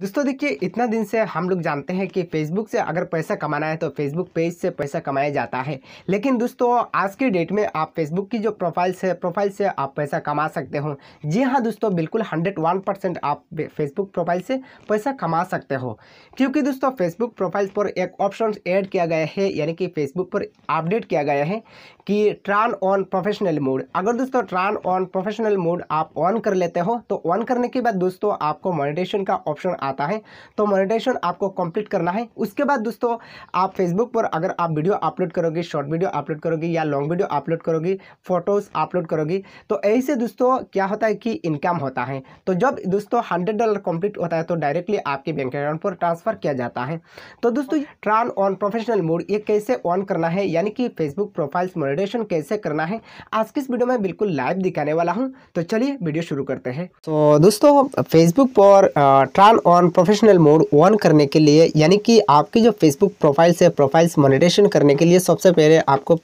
दोस्तों देखिए इतना दिन से हम लोग जानते हैं कि फेसबुक से अगर पैसा कमाना है तो फेसबुक पेज से पैसा कमाया जाता है लेकिन दोस्तों आज के डेट में आप फेसबुक की जो प्रोफाइल से प्रोफाइल से आप पैसा कमा सकते हो जी हाँ दोस्तों बिल्कुल हंड्रेड वन परसेंट आप फेसबुक प्रोफाइल से पैसा कमा सकते हो क्योंकि दोस्तों फेसबुक प्रोफाइल पर एक ऑप्शन ऐड किया गया है यानी कि फेसबुक पर अपडेट किया गया है कि ट्रान ऑन प्रोफेशनल मोड अगर दोस्तों ट्रान ऑन प्रोफेशनल मोड आप ऑन कर लेते हो तो ऑन करने के बाद दोस्तों आपको मोनिटेशन का ऑप्शन आता है तो मोनिटाइजेशन आपको कंप्लीट करना है उसके बाद दोस्तों आप फेसबुक पर अगर आप वीडियो अपलोड करोगे शॉर्ट वीडियो अपलोड करोगे या लॉन्ग वीडियो अपलोड करोगे फोटोज़ अपलोड करोगे तो ऐसे दोस्तों क्या होता है कि इनकम होता है तो जब दोस्तों हंड्रेड डॉलर कंप्लीट होता है तो डायरेक्टली आपके बैंक अकाउंट पर ट्रांसफ़र किया जाता है तो दोस्तों ट्रान ऑन प्रोफेशनल मोड ये कैसे ऑन करना है यानी कि फेसबुक प्रोफाइल्स मोनिटेशन कैसे करना है आज की इस वीडियो में बिल्कुल लाइव दिखाने वाला हूँ तो चलिए वीडियो शुरू करते हैं तो दोस्तों फेसबुक पर turn on on professional mode on करने के लिए यानी कि आपकी जो फेसबुक प्रोफाइल्स है प्रोफाइल्स मोनिटेशन करने के लिए सबसे पहले आपको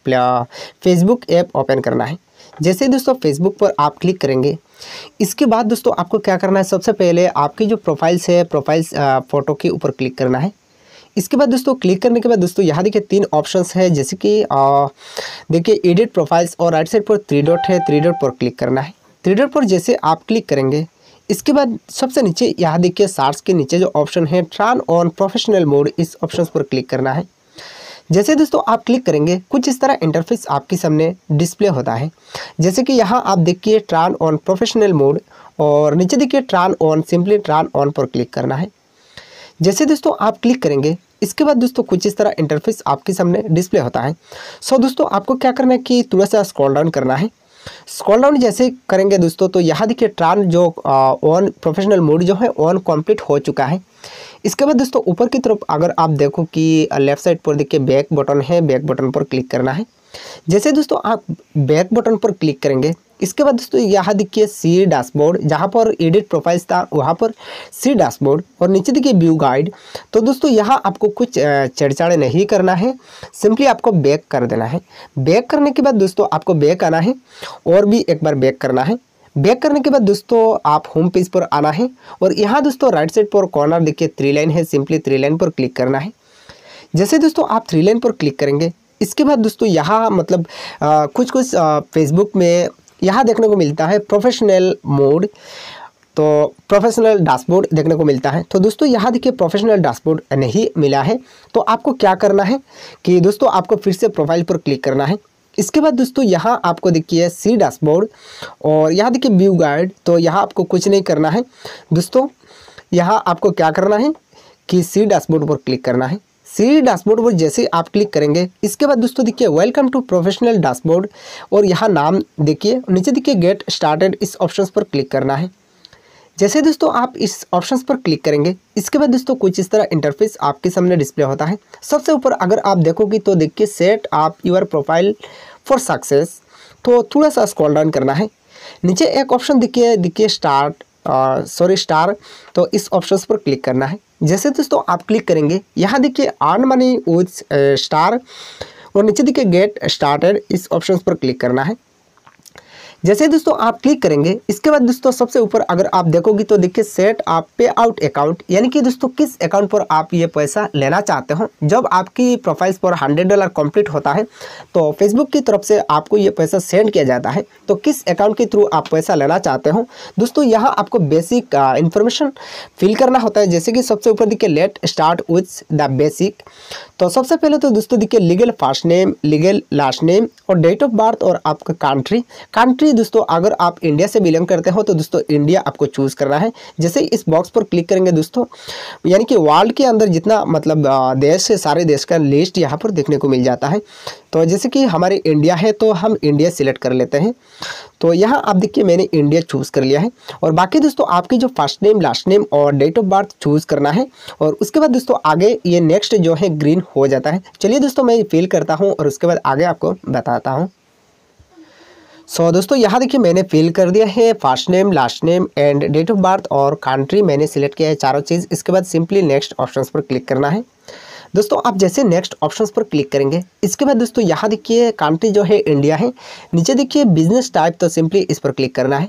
फेसबुक ऐप ओपन करना है जैसे दोस्तों फेसबुक पर आप क्लिक करेंगे इसके बाद दोस्तों आपको क्या करना है सबसे पहले आपकी जो प्रोफाइल्स है प्रोफाइल्स फ़ोटो के ऊपर क्लिक करना है इसके बाद दोस्तों क्लिक करने के बाद दोस्तों यहाँ देखिए तीन ऑप्शंस है जैसे कि देखिए एडिट प्रोफाइल्स और राइट साइड पर थ्री डॉट है थ्री डॉट पर क्लिक करना है थ्री डॉट पर जैसे आप क्लिक करेंगे इसके बाद सबसे नीचे यहाँ देखिए सार्स के नीचे जो ऑप्शन है ट्रान ऑन प्रोफेशनल मोड इस ऑप्शन पर क्लिक करना है जैसे दोस्तों आप क्लिक करेंगे कुछ इस तरह इंटरफेस आपके सामने डिस्प्ले होता है जैसे कि यहाँ आप देखिए ट्रान ऑन प्रोफेशनल मोड और नीचे देखिए turn on simply turn on पर क्लिक करना है जैसे दोस्तों आप क्लिक करेंगे इसके बाद दोस्तों कुछ इस तरह इंटरफेस आपके सामने डिस्प्ले होता है सो दोस्तों आपको क्या करना है कि थोड़ा सा स्क्रॉल डाउन करना है स्क्रॉल डाउन जैसे करेंगे दोस्तों तो यहाँ देखिए ट्रान जो ऑन प्रोफेशनल मोड जो है ऑन कंप्लीट हो चुका है इसके बाद दोस्तों ऊपर की तरफ अगर आप देखो कि लेफ्ट साइड पर देखिए बैक बटन है बैक बटन पर क्लिक करना है जैसे दोस्तों आप बैक बटन पर क्लिक करेंगे इसके बाद दोस्तों यहाँ देखिए सी डैशबोर्ड जहाँ पर एडिट प्रोफाइल्स था वहाँ पर सी डैशबोर्ड और नीचे देखिए व्यू गाइड तो दोस्तों यहाँ आपको कुछ चढ़चाड़े नहीं करना है सिंपली आपको बैक कर देना है बैक करने के बाद दोस्तों आपको बैक आना है और भी एक बार बैक करना है बैक करने के बाद दोस्तों आप होम पेज पर आना है और यहाँ दोस्तों राइट साइड पर कॉर्नर देखिए थ्री लाइन है सिंपली थ्री लाइन पर क्लिक करना है जैसे दोस्तों आप थ्री लाइन पर क्लिक करेंगे इसके बाद दोस्तों यहाँ मतलब आ, कुछ कुछ फेसबुक में यहाँ देखने को मिलता है प्रोफेशनल मोड तो प्रोफेशनल डैशबोर्ड देखने को मिलता है तो दोस्तों यहाँ देखिए प्रोफेशनल डैशबोर्ड नहीं मिला है तो आपको क्या करना है कि दोस्तों आपको फिर से प्रोफाइल पर क्लिक करना है इसके बाद दोस्तों यहाँ आपको देखिए सी डैशबोर्ड और यहाँ देखिए व्यू गाइड तो यहाँ आपको कुछ नहीं करना है दोस्तों यहाँ आपको क्या करना है कि सी डैशबोर्ड पर क्लिक करना है सीरी डैशबोर्ड पर जैसे आप क्लिक करेंगे इसके बाद दोस्तों देखिए वेलकम टू प्रोफेशनल डैशबोर्ड और यहाँ नाम देखिए नीचे देखिए गेट स्टार्टेड इस ऑप्शन पर क्लिक करना है जैसे दोस्तों आप इस ऑप्शन पर क्लिक करेंगे इसके बाद दोस्तों कुछ इस तरह इंटरफेस आपके सामने डिस्प्ले होता है सबसे ऊपर अगर आप देखोगे तो देखिए सेट आप यूर प्रोफाइल फॉर सक्सेस तो थोड़ा सा स्क्रॉल डाउन करना है नीचे एक ऑप्शन देखिए देखिए स्टार्ट सॉरी स्टार तो इस ऑप्शन पर क्लिक करना है जैसे दोस्तों आप क्लिक करेंगे यहाँ देखिए आर्न मनी विथ स्टार और नीचे देखिए गेट स्टार्टेड इस ऑप्शन पर क्लिक करना है जैसे दोस्तों आप क्लिक करेंगे इसके बाद दोस्तों सबसे ऊपर अगर आप देखोगे तो देखिए सेट आप पे आउट अकाउंट यानी कि दोस्तों किस अकाउंट पर आप ये पैसा लेना चाहते हो जब आपकी प्रोफाइल्स पर हंड्रेड डॉलर कंप्लीट होता है तो फेसबुक की तरफ से आपको ये पैसा सेंड किया जाता है तो किस अकाउंट के थ्रू आप पैसा लेना चाहते हो दोस्तों यहाँ आपको बेसिक इन्फॉर्मेशन फिल करना होता है जैसे कि सबसे ऊपर देखिए let start with the basic तो सबसे पहले तो दोस्तों देखिए legal first name legal last name और डेट ऑफ बर्थ और आपका कंट्री कंट्री भी दोस्तों अगर आप इंडिया से बिलोंग करते हो तो दोस्तों इंडिया आपको चूज़ करना है जैसे इस बॉक्स पर क्लिक करेंगे दोस्तों यानी कि वर्ल्ड के अंदर जितना मतलब देश है सारे देश का लिस्ट यहाँ पर देखने को मिल जाता है तो जैसे कि हमारे इंडिया है तो हम इंडिया सिलेक्ट कर लेते हैं तो यहाँ आप देखिए मैंने इंडिया चूज़ कर लिया है और बाकी दोस्तों आपकी जो फर्स्ट नेम लास्ट नेम और डेट ऑफ बर्थ चूज़ करना है और उसके बाद दोस्तों आगे ये नेक्स्ट जो है ग्रीन हो जाता है चलिए दोस्तों मैं फिल करता हूँ और उसके बाद आगे आपको बताता हूँ सो so, दोस्तों यहाँ देखिए मैंने फिल कर दिया है first name last name and date of birth और कंट्री मैंने सिलेक्ट किया है चारों चीज़ इसके बाद सिंपली नेक्स्ट ऑप्शंस पर क्लिक करना है दोस्तों आप जैसे नेक्स्ट ऑप्शंस पर क्लिक करेंगे इसके बाद दोस्तों यहाँ देखिए कंट्री जो है इंडिया है नीचे देखिए बिजनेस टाइप तो सिंपली इस पर क्लिक करना है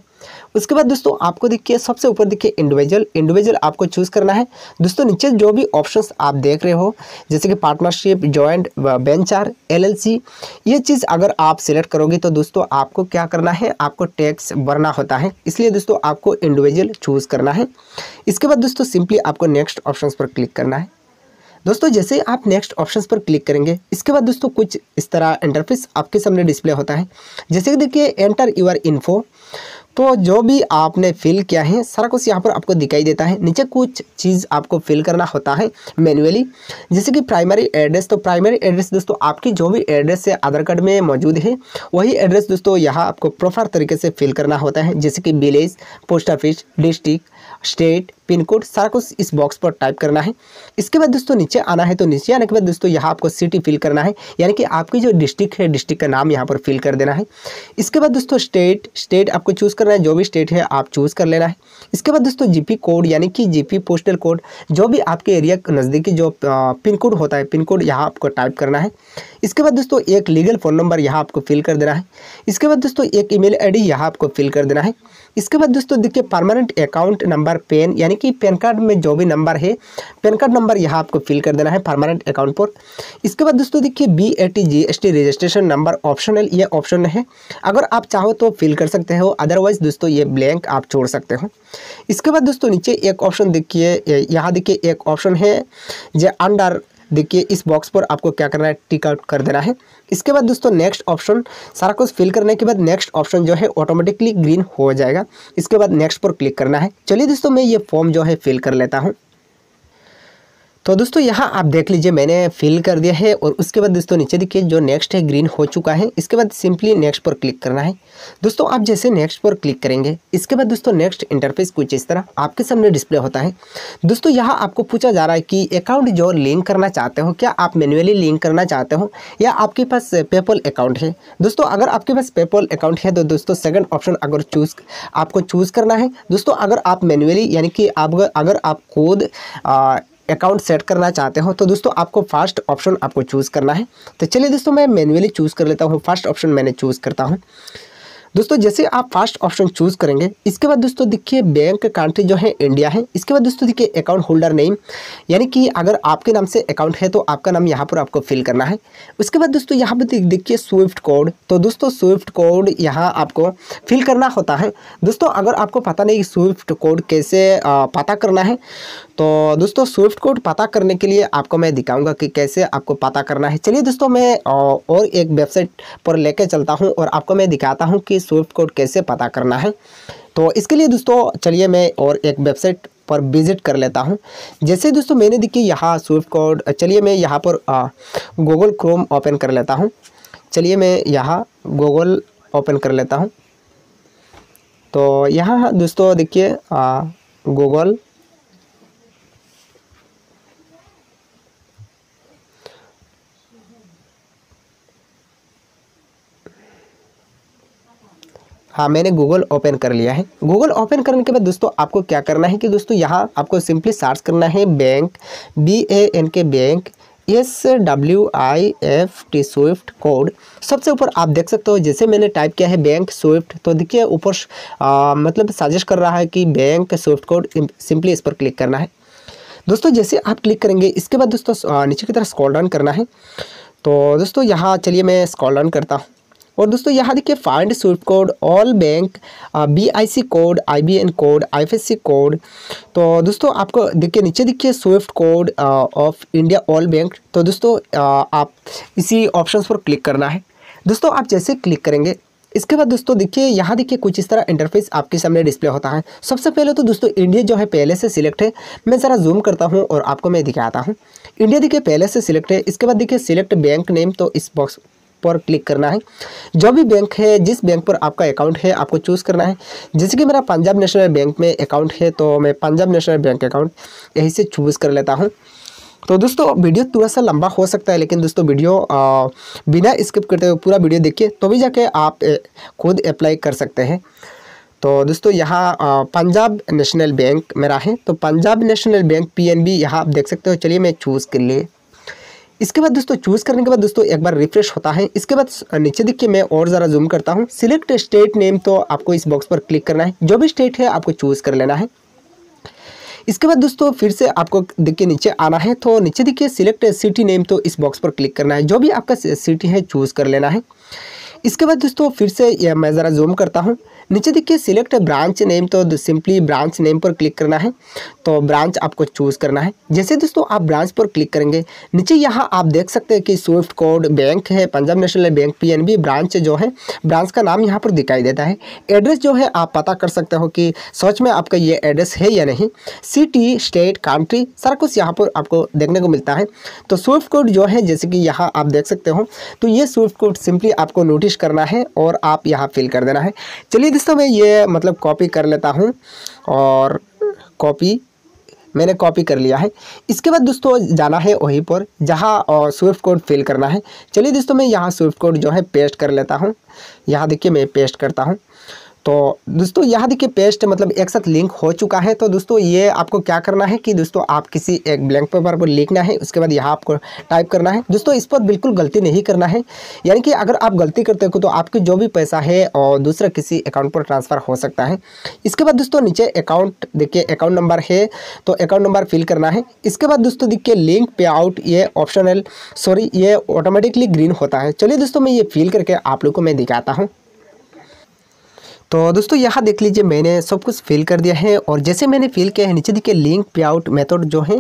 उसके बाद दोस्तों आपको देखिए सबसे ऊपर देखिए इंडिविजुअल इंडिविजुअल आपको चूज़ करना है दोस्तों नीचे जो भी ऑप्शंस आप देख रहे हो जैसे कि पार्टनरशिप जॉइंट एल एलएलसी ये चीज़ अगर आप सिलेक्ट करोगे तो दोस्तों आपको क्या करना है आपको टैक्स भरना होता है इसलिए दोस्तों आपको इंडिविजुअल चूज़ करना है इसके बाद दोस्तों सिंपली आपको नेक्स्ट ऑप्शन पर क्लिक करना है दोस्तों जैसे आप नेक्स्ट ऑप्शंस पर क्लिक करेंगे इसके बाद दोस्तों कुछ इस तरह इंटरफेस आपके सामने डिस्प्ले होता है जैसे कि देखिए एंटर यूर इन्फो तो जो भी आपने फिल किया है सारा कुछ यहाँ पर आपको दिखाई देता है नीचे कुछ चीज़ आपको फिल करना होता है मैनुअली जैसे कि प्राइमरी एड्रेस तो प्राइमरी एड्रेस दोस्तों आपकी जो भी एड्रेस है आधार कार्ड में मौजूद है वही एड्रेस दोस्तों यहाँ आपको प्रॉपर तरीके से फिल करना होता है जैसे कि village post office district state pin code सारा कुछ इस बॉक्स पर टाइप करना है इसके बाद दोस्तों नीचे आना है तो नीचे आने के बाद दोस्तों यहाँ आपको सिटी फिल करना है यानी कि आपकी जो डिस्ट्रिक्ट है डिस्ट्रिक्ट का नाम यहाँ पर फिल कर देना है इसके बाद दोस्तों स्टेट स्टेट आपको चूज़ करना है जो भी स्टेट है आप चूज़ कर लेना है इसके बाद दोस्तों जी कोड यानी कि जी पोस्टल कोड जो भी आपके एरिया नज़दीकी जो पिन कोड होता है पिन कोड यहाँ आपको टाइप करना है इसके बाद दोस्तों एक लीगल फ़ोन नंबर यहाँ आपको फिल कर देना है इसके बाद दोस्तों एक ई मेल यहाँ आपको फिल कर देना है इसके बाद दोस्तों देखिए परमानेंट अकाउंट नंबर पेन यानी यानी कि पैन कार्ड में जो भी नंबर है पैन कार्ड नंबर यहाँ आपको फिल कर देना है परमानेंट अकाउंट पर इसके बाद दोस्तों देखिए B A T G S T registration number optional ये ऑप्शन है अगर आप चाहो तो फिल कर सकते हो अदरवाइज दोस्तों ये ब्लैंक आप छोड़ सकते हो इसके बाद दोस्तों नीचे एक ऑप्शन देखिए यहाँ देखिए एक ऑप्शन है जो अंडर देखिए इस बॉक्स पर आपको क्या करना है टिक आउट कर देना है इसके बाद दोस्तों नेक्स्ट ऑप्शन सारा कुछ फिल करने के बाद नेक्स्ट ऑप्शन जो है ऑटोमेटिकली ग्रीन हो जाएगा इसके बाद नेक्स्ट पर क्लिक करना है चलिए दोस्तों मैं ये फॉर्म जो है फिल कर लेता हूँ तो दोस्तों यहाँ आप देख लीजिए मैंने फिल कर दिया है और उसके बाद दोस्तों नीचे देखिए जो नेक्स्ट है ग्रीन हो चुका है इसके बाद सिंपली नेक्स्ट पर क्लिक करना है दोस्तों आप जैसे नेक्स्ट पर क्लिक करेंगे इसके बाद दोस्तों नेक्स्ट इंटरफेस कुछ इस तरह आपके सामने डिस्प्ले होता है दोस्तों यहाँ आपको पूछा जा रहा है कि अकाउंट जो लिंक करना चाहते हो क्या आप मैनुअली लिंक करना चाहते हो या आपके पास पेपल अकाउंट है दोस्तों अगर आपके पास पेपल अकाउंट है तो दोस्तों सेकेंड ऑप्शन अगर चूज आपको चूज़ करना है दोस्तों अगर आप मैनुअली यानी कि आप अगर आप खुद अकाउंट सेट करना चाहते हो तो दोस्तों आपको फर्स्ट ऑप्शन आपको चूज़ करना है तो चलिए दोस्तों मैं मैनुअली चूज़ कर लेता हूँ फर्स्ट ऑप्शन मैंने चूज़ करता हूँ दोस्तों जैसे आप फर्स्ट ऑप्शन चूज़ करेंगे इसके बाद दोस्तों देखिए बैंक कंट्री जो है इंडिया है इसके बाद दोस्तों देखिए अकाउंट होल्डर नेम यानी कि अगर आपके नाम से अकाउंट है तो आपका नाम यहाँ पर आपको फिल करना है उसके बाद दोस्तों यहाँ पर देखिए स्विफ्ट कोड तो दोस्तों स्विफ्ट कोड यहाँ आपको फिल करना होता है दोस्तों अगर आपको पता नहीं स्विफ्ट कोड कैसे पता करना है तो दोस्तों स्विफ्ट कोड पता करने के लिए आपको मैं दिखाऊंगा कि कैसे आपको पता करना है चलिए दोस्तों मैं और एक वेबसाइट पर लेके चलता हूं और आपको मैं दिखाता हूं कि स्विफ्ट कोड कैसे पता करना है तो इसके लिए दोस्तों चलिए मैं और एक वेबसाइट पर विज़िट कर लेता हूं जैसे दोस्तों मैंने देखिए यहाँ स्विफ्ट कोड चलिए मैं यहाँ पर गूगल क्रोम ओपन कर लेता हूँ चलिए मैं यहाँ गूगल ओपन कर लेता हूँ तो यहाँ दोस्तों देखिए गूगल हाँ मैंने गूगल ओपन कर लिया है गूगल ओपन करने के बाद दोस्तों आपको क्या करना है कि दोस्तों यहाँ आपको सिंपली सर्च करना है bank B A N K bank S W I F T swift code सबसे ऊपर आप देख सकते हो जैसे मैंने टाइप किया है बैंक स्विफ्ट तो देखिए ऊपर मतलब सजेस्ट कर रहा है कि बैंक स्विफ्ट कोड सिंपली इस पर क्लिक करना है दोस्तों जैसे आप क्लिक करेंगे इसके बाद दोस्तों नीचे की तरफ स्कॉल डाउन करना है तो दोस्तों यहाँ चलिए मैं स्कॉल डाउन करता हूँ और दोस्तों यहाँ देखिए find swift code all bank B I C code I B N code I F S C code तो दोस्तों आपको देखिए नीचे देखिए swift code of India all bank तो दोस्तों आप इसी ऑप्शन पर क्लिक करना है दोस्तों आप जैसे क्लिक करेंगे इसके बाद दोस्तों देखिए यहाँ देखिए कुछ इस तरह इंटरफेस आपके सामने डिस्प्ले होता है सबसे पहले तो दोस्तों इंडिया जो है पहले से सिलेक्ट है मैं ज़रा जूम करता हूँ और आपको मैं दिखाता हूँ इंडिया देखिए पहले से सिलेक्ट है इसके बाद देखिए सिलेक्ट बैंक नेम तो इस बॉक्स पर क्लिक करना है जो भी बैंक है जिस बैंक पर आपका अकाउंट है आपको चूज़ करना है जैसे कि मेरा पंजाब नेशनल बैंक में अकाउंट है तो मैं पंजाब नेशनल बैंक अकाउंट यहीं से चूज़ कर लेता हूँ तो दोस्तों वीडियो थोड़ा सा लंबा हो सकता है लेकिन दोस्तों वीडियो बिना स्किप करते हुए पूरा वीडियो देखिए तो भी जाके आप खुद अप्लाई कर सकते हैं तो दोस्तों यहाँ पंजाब नेशनल बैंक मेरा है तो पंजाब नेशनल बैंक पीएनबी यहाँ आप देख सकते हो चलिए मैं चूज़ कर लिए इसके बाद दोस्तों चूज़ करने के बाद दोस्तों एक बार रिफ्रेश होता है इसके बाद नीचे देखिए मैं और ज़रा जूम करता हूँ सिलेक्ट स्टेट नेम तो आपको इस बॉक्स पर क्लिक करना है जो भी स्टेट है आपको चूज़ कर लेना है इसके बाद दोस्तों फिर से आपको देखिए नीचे आना है तो नीचे देखिए सिलेक्ट सिटी नेम तो इस बॉक्स पर क्लिक करना है जो भी आपका सिटी है चूज़ कर लेना है इसके बाद दोस्तों फिर से मैं ज़रा जूम करता हूँ नीचे देखिए सिलेक्ट ब्रांच नेम तो सिंपली ब्रांच नेम पर क्लिक करना है तो ब्रांच आपको चूज़ करना है जैसे दोस्तों आप ब्रांच पर क्लिक करेंगे नीचे यहाँ आप देख सकते हैं कि स्विफ्ट कोड बैंक है Punjab national bank PNB branch जो है ब्रांच का नाम यहाँ पर दिखाई देता है एड्रेस जो है आप पता कर सकते हो कि सच में आपका ये एड्रेस है या नहीं सिटी स्टेट कंट्री सारा कुछ यहाँ पर आपको देखने को मिलता है तो स्विफ्ट कोड जो है जैसे कि यहाँ आप देख सकते हो तो ये स्विफ्ट कोड सिंपली आपको नोटिस करना है और आप यहाँ फिल कर देना है चलिए दोस्तों मैं ये मतलब कॉपी कर लेता हूँ और कॉपी मैंने कॉपी कर लिया है इसके बाद दोस्तों जाना है वहीं पर जहाँ और स्विफ्ट कोड फिल करना है चलिए दोस्तों मैं यहाँ स्विफ्ट कोड जो है पेस्ट कर लेता हूँ यहाँ देखिए मैं पेस्ट करता हूँ तो दोस्तों यहाँ देखिए पेस्ट मतलब एक साथ लिंक हो चुका है तो दोस्तों ये आपको क्या करना है कि दोस्तों आप किसी एक ब्लैंक पेपर पर लिखना है उसके बाद यहाँ आपको टाइप करना है दोस्तों इस पर बिल्कुल गलती नहीं करना है यानी कि अगर आप गलती करते हो तो आपके जो भी पैसा है और दूसरा किसी अकाउंट पर ट्रांसफ़र हो सकता है इसके बाद दोस्तों नीचे अकाउंट देखिए अकाउंट नंबर है तो अकाउंट नंबर फिल करना है इसके बाद दोस्तों देखिए लिंक पे आउट ये ऑप्शनल सॉरी ये ऑटोमेटिकली ग्रीन होता है चलिए दोस्तों मैं ये फिल करके आप लोग को मैं दिखाता हूँ तो दोस्तों यहाँ देख लीजिए मैंने सब कुछ फिल कर दिया है और जैसे मैंने फिल किया है नीचे देखिए लिंक पे आउट मेथड जो है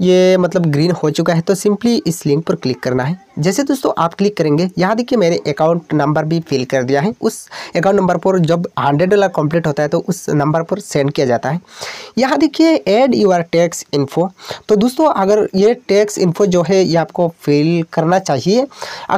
ये मतलब ग्रीन हो चुका है तो सिंपली इस लिंक पर क्लिक करना है जैसे दोस्तों आप क्लिक करेंगे यहाँ देखिए मैंने अकाउंट नंबर भी फिल कर दिया है उस अकाउंट नंबर पर जब हंड्रेड डॉलर कंप्लीट होता है तो उस नंबर पर सेंड किया जाता है यहाँ देखिए एड यूर टैक्स इन्फो तो दोस्तों अगर ये टैक्स इन्फो जो है ये आपको फिल करना चाहिए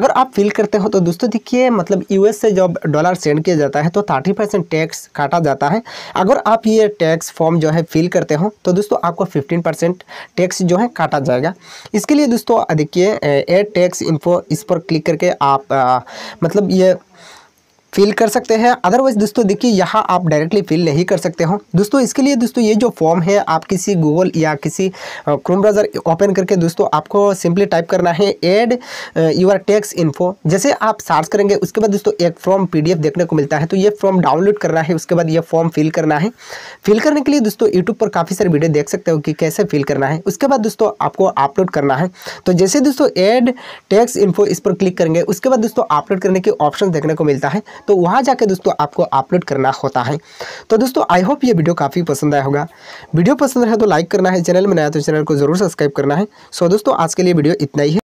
अगर आप फिल करते हो तो दोस्तों देखिए मतलब यू से जब डॉलर सेंड किया जाता है तो थर्टी परसेंट टैक्स काटा जाता है अगर आप ये टैक्स फॉर्म जो है फिल करते हो तो दोस्तों आपको फिफ्टीन परसेंट टैक्स जो है काटा जाएगा इसके लिए दोस्तों देखिए एड टैक्स इन्फो इस पर क्लिक करके आप आ, मतलब ये फिल कर सकते हैं अदरवाइज दोस्तों देखिए यहाँ आप डायरेक्टली फिल नहीं कर सकते हो दोस्तों इसके लिए दोस्तों ये जो फॉर्म है आप किसी गूगल या किसी क्रोम ब्राउज़र ओपन करके दोस्तों आपको सिंपली टाइप करना है एड यूर टैक्स इन्फो जैसे आप सर्च करेंगे उसके बाद दोस्तों एक फॉर्म पी देखने को मिलता है तो ये फॉर्म डाउनलोड करना है उसके बाद ये फॉर्म फिल करना है फिल करने के लिए दोस्तों यूट्यूब पर काफ़ी सारे वीडियो देख सकते हो कि कैसे फिल करना है उसके बाद दोस्तों आपको अपलोड करना है तो जैसे दोस्तों एड टैक्स इन्फो इस पर क्लिक करेंगे उसके बाद दोस्तों अपलोड करने के ऑप्शन देखने को मिलता है तो वहाँ जाकर दोस्तों आपको अपलोड करना होता है तो दोस्तों आई होप ये वीडियो काफ़ी पसंद आया होगा वीडियो पसंद है तो लाइक करना है चैनल में नया तो चैनल को जरूर सब्सक्राइब करना है सो दोस्तों आज के लिए वीडियो इतना ही है